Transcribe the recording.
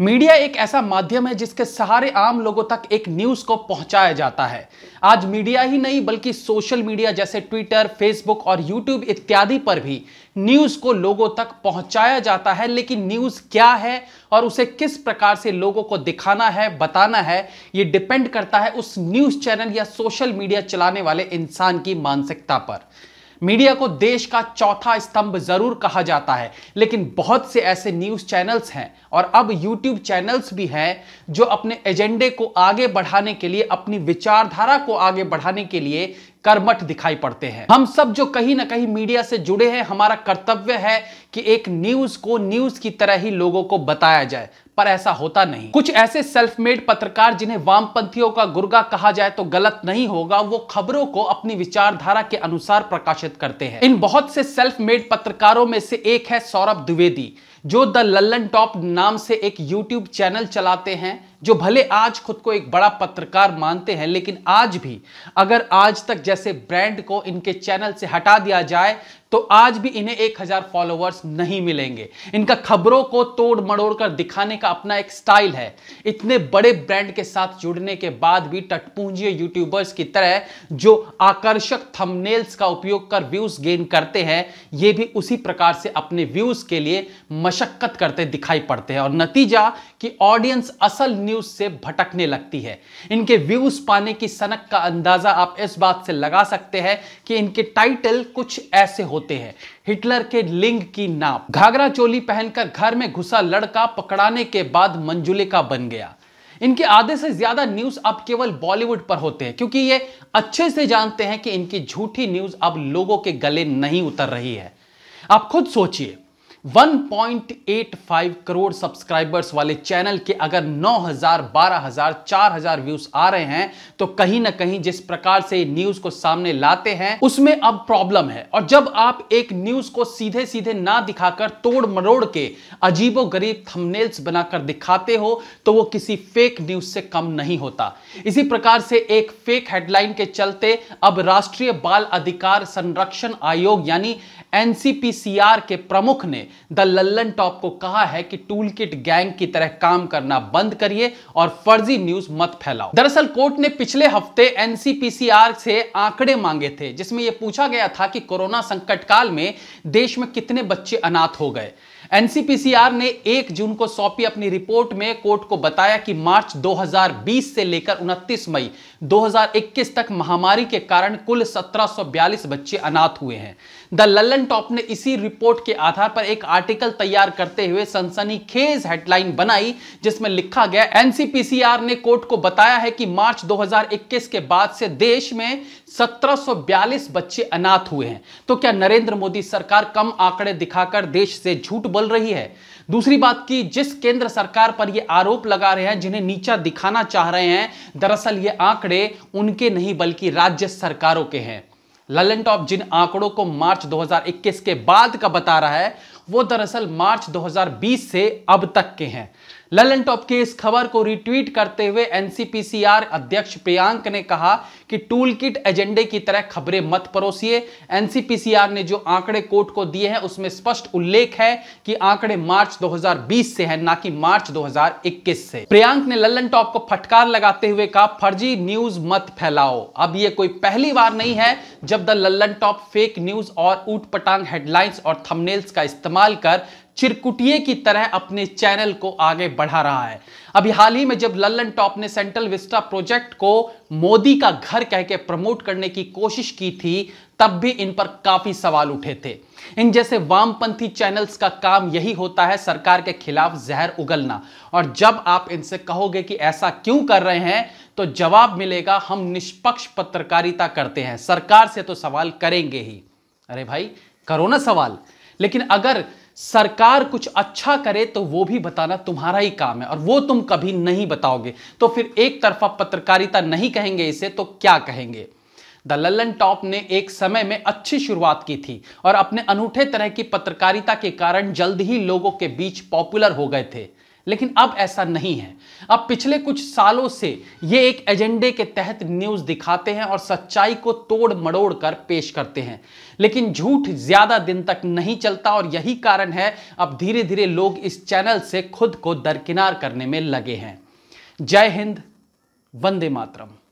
media एक ऐसा माध्यम है जिसके सहारे आम लोगों तक एक न्यूज को पहुंचाया जाता है आज मीडिया ही नहीं बल्कि सोशल मीडिया जैसे ट्विटर फेसबुक और यूट्यूब इत्यादि पर भी न्यूज को लोगों तक पहुंचाया जाता है लेकिन न्यूज क्या है और उसे किस प्रकार से लोगों को दिखाना है बताना है ये डिपेंड करता है उस न्यूज चैनल या सोशल मीडिया चलाने वाले इंसान की मानसिकता पर मीडिया को देश का चौथा स्तंभ जरूर कहा जाता है लेकिन बहुत से ऐसे न्यूज चैनल्स हैं और अब यूट्यूब चैनल्स भी हैं जो अपने एजेंडे को आगे बढ़ाने के लिए अपनी विचारधारा को आगे बढ़ाने के लिए कर्मठ दिखाई पड़ते हैं हम सब जो कहीं ना कहीं मीडिया से जुड़े हैं हमारा कर्तव्य है कि एक न्यूज को न्यूज की तरह ही लोगों को बताया जाए पर ऐसा होता नहीं कुछ ऐसे सेल्फ मेड पत्रकार जिन्हें वामपंथियों का गुर्गा कहा जाए तो गलत नहीं होगा वो खबरों को अपनी विचारधारा के अनुसार प्रकाशित करते हैं इन बहुत से सेल्फ मेड पत्रकारों में से एक है सौरभ द्विवेदी जो द लल्लन टॉप नाम से एक यूट्यूब चैनल चलाते हैं जो भले आज खुद को एक बड़ा पत्रकार मानते हैं लेकिन आज भी अगर आज तक जैसे ब्रांड को इनके चैनल से हटा दिया जाए तो आज भी इन्हें एक हजार फॉलोअर्स नहीं मिलेंगे इनका खबरों को तोड़ मड़ोड़ कर दिखाने का अपना एक स्टाइल है इतने बड़े ब्रांड के साथ जुड़ने के बाद भी टटपूंजी यूट्यूबर्स की तरह जो आकर्षक थंबनेल्स का उपयोग कर व्यूज गेन करते हैं ये भी उसी प्रकार से अपने व्यूज के लिए मशक्कत करते दिखाई पड़ते हैं और नतीजा कि ऑडियंस असल न्यूज से भटकने लगती है इनके व्यूज पाने की सनक का अंदाजा आप इस बात से लगा सकते हैं कि इनके टाइटल कुछ ऐसे हो होते हैं हिटलर के लिंग की नाप घाघरा चोली पहनकर घर में घुसा लड़का पकड़ाने के बाद मंजुलिका बन गया इनके आधे से ज्यादा न्यूज अब केवल बॉलीवुड पर होते हैं क्योंकि ये अच्छे से जानते हैं कि इनकी झूठी न्यूज अब लोगों के गले नहीं उतर रही है आप खुद सोचिए 1.85 करोड़ सब्सक्राइबर्स वाले चैनल के अगर 9000, 12000, 4000 व्यूज आ रहे हैं तो कहीं ना कहीं जिस प्रकार से न्यूज को सामने लाते हैं उसमें अब प्रॉब्लम है और जब आप एक न्यूज को सीधे सीधे ना दिखाकर तोड़ मरोड़ के अजीबो गरीब थमनेल्स बनाकर दिखाते हो तो वो किसी फेक न्यूज से कम नहीं होता इसी प्रकार से एक फेक हेडलाइन के चलते अब राष्ट्रीय बाल अधिकार संरक्षण आयोग यानी एनसीपीसीआर के प्रमुख ने द लल्लन टॉप को कहा है कि टूल किट गैंग की तरह काम करना बंद करिए और फर्जी न्यूज मत फैलाओ दरअसल कोर्ट ने पिछले हफ्ते एनसीपीसीआर से आंकड़े मांगे थे जिसमें यह पूछा गया था कि कोरोना संकट काल में देश में कितने बच्चे अनाथ हो गए एनसीपीसीआर ने 1 जून को सौंपी अपनी रिपोर्ट में कोर्ट को बताया कि मार्च 2020 से लेकर 29 मई 2021 तक महामारी के कारण कुल 1742 बच्चे अनाथ हुए हैं द लल्लन टॉप ने इसी रिपोर्ट के आधार पर एक आर्टिकल तैयार करते हुए सनसनीखेज हेडलाइन बनाई जिसमें लिखा गया एनसीपीसीआर ने कोर्ट को बताया है कि मार्च 2021 के बाद से देश में 1742 बच्चे अनाथ हुए हैं तो क्या नरेंद्र मोदी सरकार कम आंकड़े दिखाकर देश से झूठ बोल रही है दूसरी बात की जिस केंद्र सरकार पर ये आरोप लगा रहे हैं जिन्हें नीचा दिखाना चाह रहे हैं दरअसल ये आंकड़े उनके नहीं बल्कि राज्य सरकारों के हैं ललन टॉप जिन आंकड़ों को मार्च 2021 के बाद का बता रहा है वो दरअसल मार्च 2020 से अब तक के हैं ललन टॉप के इस खबर को रिट्वीट करते हुए एनसीपीसीआर अध्यक्ष प्रियांक ने कहा कि टूल किट एजेंडे की तरह खबरें मत परोसिए एनसीपीसीआर ने जो आंकड़े कोर्ट को दिए हैं उसमें स्पष्ट उल्लेख है कि आंकड़े मार्च 2020 से है ना कि मार्च 2021 से प्रियांक ने ललन टॉप को फटकार लगाते हुए कहा फर्जी न्यूज मत फैलाओ अब यह कोई पहली बार नहीं है जब the Lallantop fake news और ऊट पटांग हेडलाइंस और थमनेल्स का इस्तेमाल कर चिरकुटिए की तरह अपने चैनल को आगे बढ़ा रहा है अभी हाल ही में जब लल्लन टॉप ने सेंट्रल विस्टा प्रोजेक्ट को मोदी का घर कहकर प्रमोट करने की कोशिश की थी तब भी इन पर काफी सवाल उठे थे इन जैसे वामपंथी चैनल्स का काम यही होता है सरकार के खिलाफ जहर उगलना और जब आप इनसे कहोगे कि ऐसा क्यों कर रहे हैं तो जवाब मिलेगा हम निष्पक्ष पत्रकारिता करते हैं सरकार से तो सवाल करेंगे ही अरे भाई करो ना सवाल लेकिन अगर सरकार कुछ अच्छा करे तो वो भी बताना तुम्हारा ही काम है और वो तुम कभी नहीं बताओगे तो फिर एक तरफा पत्रकारिता नहीं कहेंगे इसे तो क्या कहेंगे द लल्लन टॉप ने एक समय में अच्छी शुरुआत की थी और अपने अनूठे तरह की पत्रकारिता के कारण जल्द ही लोगों के बीच पॉपुलर हो गए थे लेकिन अब ऐसा नहीं है अब पिछले कुछ सालों से ये एक एजेंडे के तहत न्यूज दिखाते हैं और सच्चाई को तोड़ मड़ोड़ कर पेश करते हैं लेकिन झूठ ज्यादा दिन तक नहीं चलता और यही कारण है अब धीरे धीरे लोग इस चैनल से खुद को दरकिनार करने में लगे हैं जय हिंद वंदे मातरम